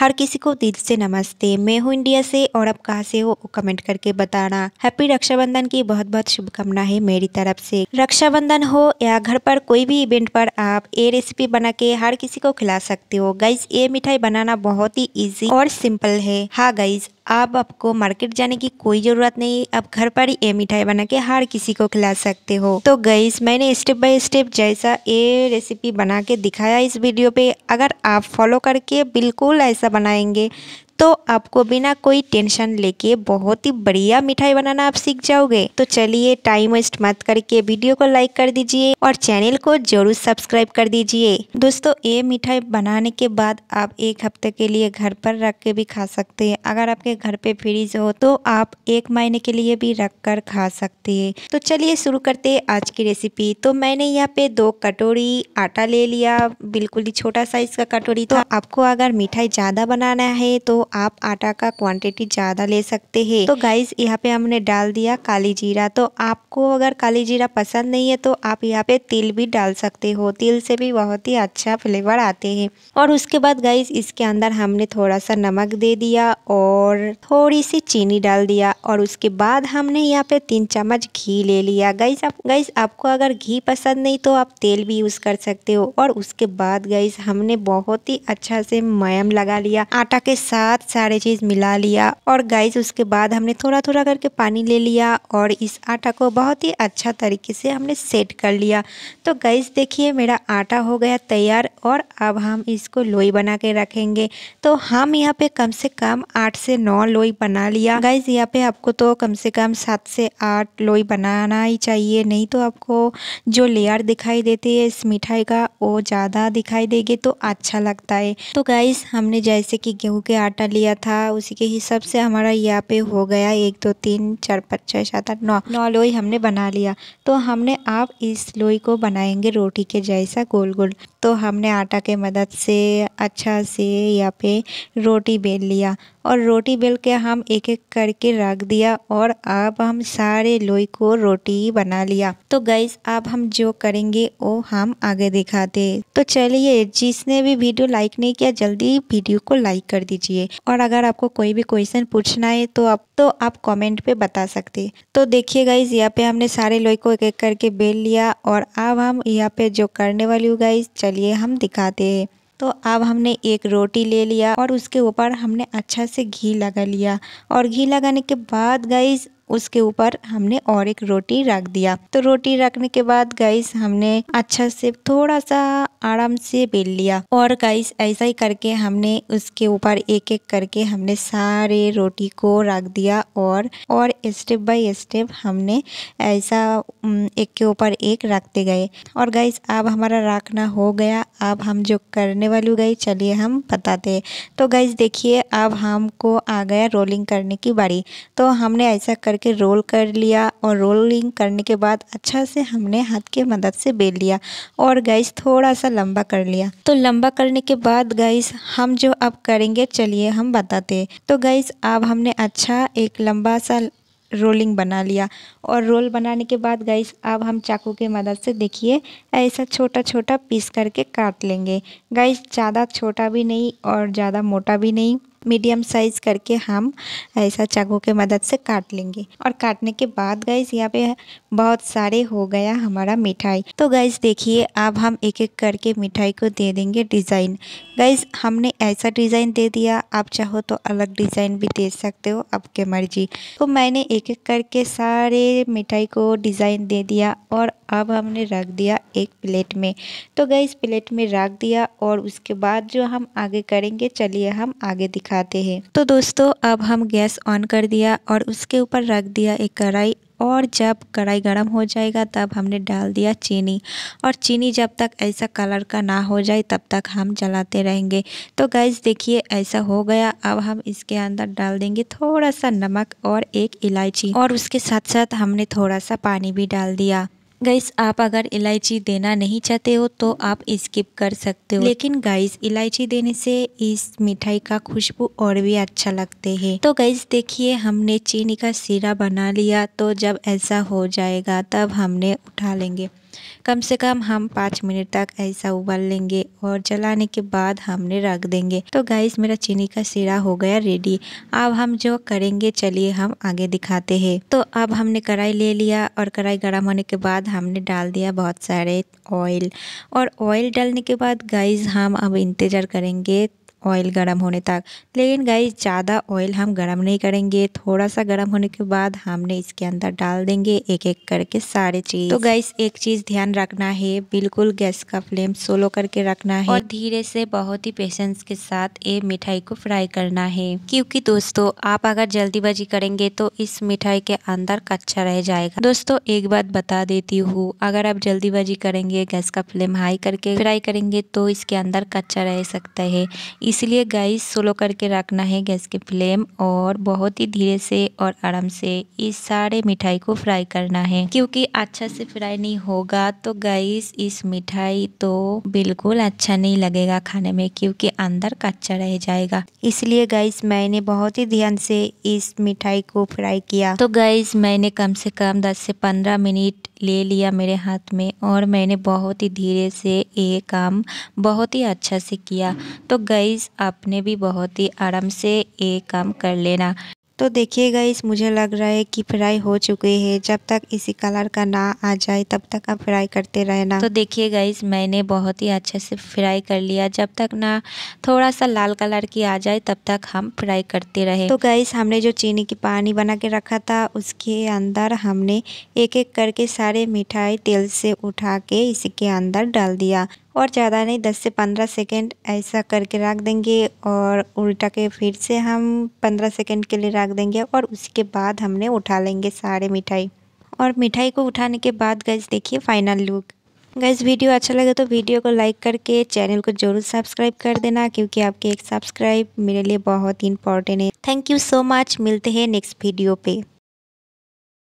हर किसी को दिल से नमस्ते मैं हूँ इंडिया से और आप कहाँ से हो कमेंट करके बताना हैप्पी रक्षाबंधन की बहुत बहुत शुभकामना है मेरी तरफ से रक्षाबंधन हो या घर पर कोई भी इवेंट पर आप ये रेसिपी बना के हर किसी को खिला सकते हो गाइज ये मिठाई बनाना बहुत ही इजी और सिंपल है हाँ गाइज अब आपको मार्केट जाने की कोई ज़रूरत नहीं आप घर पर ही ये मिठाई बना के हर किसी को खिला सकते हो तो गईस मैंने स्टेप बाय स्टेप जैसा ये रेसिपी बना के दिखाया इस वीडियो पे अगर आप फॉलो करके बिल्कुल ऐसा बनाएंगे तो आपको बिना कोई टेंशन लेके बहुत ही बढ़िया मिठाई बनाना आप सीख जाओगे तो चलिए टाइम वेस्ट मत करके वीडियो को लाइक कर दीजिए और चैनल को जरूर सब्सक्राइब कर दीजिए दोस्तों ये मिठाई बनाने के बाद आप एक हफ्ते के लिए घर पर रख के भी खा सकते हैं अगर आपके घर पे फ्रीज हो तो आप एक महीने के लिए भी रख कर खा सकते है तो चलिए शुरू करते है आज की रेसिपी तो मैंने यहाँ पे दो कटोरी आटा ले लिया बिल्कुल ही छोटा साइज का कटोरी तो आपको अगर मिठाई ज़्यादा बनाना है तो आप आटा का क्वांटिटी ज़्यादा ले सकते हैं तो गाइस यहाँ पे हमने डाल दिया काली जीरा तो आपको अगर काली जीरा पसंद नहीं है तो आप यहाँ पे तिल भी डाल सकते हो तिल से भी बहुत ही अच्छा फ्लेवर आते हैं और उसके बाद गाइस इसके अंदर हमने थोड़ा सा नमक दे दिया और थोड़ी सी चीनी डाल दिया और उसके बाद हमने यहाँ पे तीन चम्मच घी ले लिया गाइस आप गाइस आपको अगर घी पसंद नहीं तो आप तेल भी यूज़ कर सकते हो और उसके बाद गाइस हमने बहुत ही अच्छा से मयम लगा लिया आटा के साथ साथ सारे चीज़ मिला लिया और गाइस उसके बाद हमने थोड़ा थोड़ा करके पानी ले लिया और इस आटा को बहुत ही अच्छा तरीके से हमने सेट कर लिया तो गाइस देखिए मेरा आटा हो गया तैयार और अब हम इसको लोई बना के रखेंगे तो हम यहाँ पे कम से कम आठ से नौ लोई बना लिया गाइज यहाँ पे आपको तो कम से कम सात से आठ लोई बनाना ही चाहिए नहीं तो आपको जो लेयर दिखाई देती है इस मिठाई का वो ज़्यादा दिखाई देगी तो अच्छा लगता है तो गाइज हमने जैसे कि गेहूँ के आटा कर लिया था उसी के हिसाब से हमारा यहाँ पे हो गया एक दो तीन चार पाँच छः सात आठ नौ नौ लोई हमने बना लिया तो हमने आप इस लोई को बनाएंगे रोटी के जैसा गोल गोल तो हमने आटा के मदद से अच्छा से यहाँ पे रोटी बेल लिया और रोटी बेल के हम एक एक करके रख दिया और अब हम सारे लोई को रोटी बना लिया तो गाइज अब हम जो करेंगे वो हम आगे दिखाते तो चलिए जिसने भी वीडियो लाइक नहीं किया जल्दी वीडियो को लाइक कर दीजिए और अगर आपको कोई भी क्वेश्चन पूछना है तो आप तो आप कमेंट पे बता सकते तो देखिए गाइज यहाँ पे हमने सारे लोई को एक एक करके बेल लिया और अब हम यहाँ पे जो करने वाली हूँ गाइज चलिए हम दिखाते हैं तो अब हमने एक रोटी ले लिया और उसके ऊपर हमने अच्छा से घी लगा लिया और घी लगाने के बाद गाइस उसके ऊपर हमने और एक रोटी रख दिया तो रोटी रखने के बाद गाइस हमने अच्छा से थोड़ा सा आराम से बेल लिया और गाइस ऐसा ही करके हमने उसके ऊपर एक एक करके हमने सारे रोटी को रख दिया और और स्टेप बाय स्टेप हमने ऐसा एक के ऊपर एक रखते गए और गाइस अब हमारा रखना हो गया अब हम जो करने वाले गए चलिए हम बताते तो गाइस देखिए अब हमको आ गया रोलिंग करने की बारी तो हमने ऐसा कर करके रोल कर लिया और रोलिंग करने के बाद अच्छा से हमने हाथ के मदद से बेल लिया और गैस थोड़ा सा लंबा कर लिया तो लंबा करने के बाद गैस हम जो अब करेंगे चलिए हम बताते तो गैस अब हमने अच्छा एक लंबा सा रोलिंग बना लिया और रोल बनाने के बाद गैस अब हम चाकू की मदद से देखिए ऐसा छोटा छोटा पीस करके काट लेंगे गैस ज़्यादा छोटा भी नहीं और ज़्यादा मोटा भी नहीं मीडियम साइज़ करके हम ऐसा चाकू के मदद से काट लेंगे और काटने के बाद गैस यहाँ पे बहुत सारे हो गया हमारा मिठाई तो गैस देखिए अब हम एक एक करके मिठाई को दे देंगे डिज़ाइन गैस हमने ऐसा डिज़ाइन दे दिया आप चाहो तो अलग डिज़ाइन भी दे सकते हो आपके मर्जी तो मैंने एक एक करके सारे मिठाई को डिज़ाइन दे दिया और अब हमने रख दिया एक प्लेट में तो गई इस प्लेट में रख दिया और उसके बाद जो हम आगे करेंगे चलिए हम आगे दिखाते हैं तो दोस्तों अब हम गैस ऑन कर दिया और उसके ऊपर रख दिया एक कढ़ाई और जब कढ़ाई गर्म हो जाएगा तब हमने डाल दिया चीनी और चीनी जब तक ऐसा कलर का ना हो जाए तब तक हम जलाते रहेंगे तो गैस देखिए ऐसा हो गया अब हम इसके अंदर डाल देंगे थोड़ा सा नमक और एक इलायची और उसके साथ साथ हमने थोड़ा सा पानी भी डाल दिया गाइस आप अगर इलायची देना नहीं चाहते हो तो आप स्किप कर सकते हो लेकिन गाइस इलायची देने से इस मिठाई का खुशबू और भी अच्छा लगते हैं तो गाइस देखिए हमने चीनी का सीरा बना लिया तो जब ऐसा हो जाएगा तब हमने उठा लेंगे कम से कम हम पाँच मिनट तक ऐसा उबाल लेंगे और जलाने के बाद हमने रख देंगे तो गाइस मेरा चीनी का सीरा हो गया रेडी अब हम जो करेंगे चलिए हम आगे दिखाते हैं तो अब हमने कढ़ाई ले लिया और कढ़ाई गर्म होने के बाद हमने डाल दिया बहुत सारे ऑयल और ऑयल डालने के बाद गाइस हम अब इंतज़ार करेंगे ऑयल गर्म होने तक लेकिन गाइस ज़्यादा ऑयल हम गर्म नहीं करेंगे थोड़ा सा गर्म होने के बाद हमने इसके अंदर डाल देंगे एक एक करके सारे चीज़ तो गाइस एक चीज़ ध्यान रखना है बिल्कुल गैस का फ्लेम सोलो करके रखना है और धीरे से बहुत ही पेशेंस के साथ ये मिठाई को फ्राई करना है क्योंकि दोस्तों आप अगर जल्दीबाजी करेंगे तो इस मिठाई के अंदर कच्चा रह जाएगा दोस्तों एक बात बता देती हूँ अगर आप जल्दीबाजी करेंगे गैस का फ्लेम हाई करके फ्राई करेंगे तो इसके अंदर कच्चा रह सकता है इसलिए गैस स्लो करके रखना है गैस के फ्लेम और बहुत ही धीरे से और आराम से इस सारे मिठाई को फ्राई करना है क्योंकि अच्छा से फ्राई नहीं होगा तो गैस इस मिठाई तो बिल्कुल अच्छा नहीं लगेगा खाने में क्योंकि अंदर कच्चा रह जाएगा इसलिए गैस मैंने बहुत ही ध्यान से इस मिठाई को फ्राई किया तो गैस मैंने कम से कम दस से पंद्रह मिनट ले लिया मेरे हाथ में और मैंने बहुत ही धीरे से ये काम बहुत ही अच्छा से किया तो गईज़ आपने भी बहुत ही आराम से ये काम कर लेना तो देखिए इस मुझे लग रहा है कि फ्राई हो चुके हैं जब तक इसी कलर का ना आ जाए तब तक आप फ्राई करते रहना तो देखिए गाइस मैंने बहुत ही अच्छे से फ्राई कर लिया जब तक ना थोड़ा सा लाल कलर की आ जाए तब तक हम फ्राई करते रहे तो गाइस हमने जो चीनी की पानी बना के रखा था उसके अंदर हमने एक एक करके सारे मिठाई तेल से उठा के इसके अंदर डाल दिया और ज़्यादा नहीं 10 से 15 सेकेंड ऐसा करके रख देंगे और उल्टा के फिर से हम 15 सेकेंड के लिए रख देंगे और उसके बाद हमने उठा लेंगे सारे मिठाई और मिठाई को उठाने के बाद गैस देखिए फाइनल लुक गैस वीडियो अच्छा लगे तो वीडियो को लाइक करके चैनल को जरूर सब्सक्राइब कर देना क्योंकि आपके एक सब्सक्राइब मेरे लिए बहुत इंपॉर्टेंट है थैंक यू सो मच मिलते हैं नेक्स्ट वीडियो पे